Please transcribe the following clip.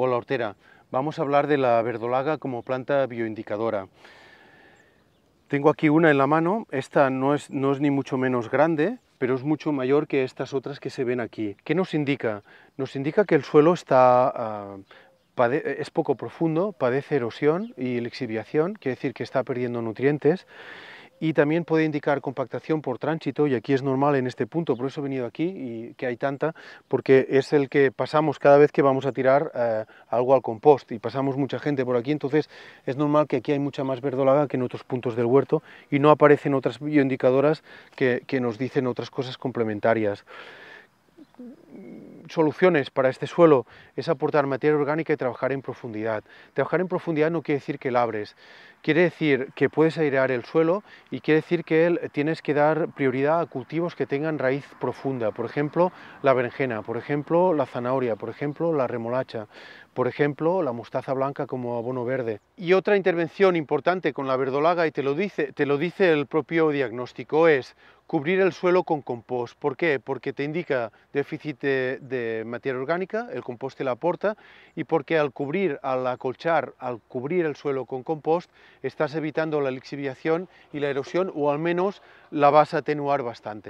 Hola Hortera, vamos a hablar de la verdolaga como planta bioindicadora. Tengo aquí una en la mano, esta no es, no es ni mucho menos grande, pero es mucho mayor que estas otras que se ven aquí. ¿Qué nos indica? Nos indica que el suelo está, ah, es poco profundo, padece erosión y lixiviación, quiere decir que está perdiendo nutrientes, y también puede indicar compactación por tránsito y aquí es normal en este punto, por eso he venido aquí y que hay tanta, porque es el que pasamos cada vez que vamos a tirar eh, algo al compost y pasamos mucha gente por aquí, entonces es normal que aquí hay mucha más verdolaga que en otros puntos del huerto y no aparecen otras bioindicadoras que, que nos dicen otras cosas complementarias soluciones para este suelo es aportar materia orgánica y trabajar en profundidad. Trabajar en profundidad no quiere decir que labres, quiere decir que puedes airear el suelo y quiere decir que eh, tienes que dar prioridad a cultivos que tengan raíz profunda, por ejemplo la berenjena, por ejemplo la zanahoria, por ejemplo la remolacha, por ejemplo la mostaza blanca como abono verde. Y otra intervención importante con la verdolaga, y te lo dice, te lo dice el propio diagnóstico, es Cubrir el suelo con compost. ¿Por qué? Porque te indica déficit de, materia orgánica, el compost te la aporta, y porque al cubrir, al acolchar, al cubrir el suelo con compost, estás evitando la lixiviación y la erosión, o al menos la vas a atenuar bastante.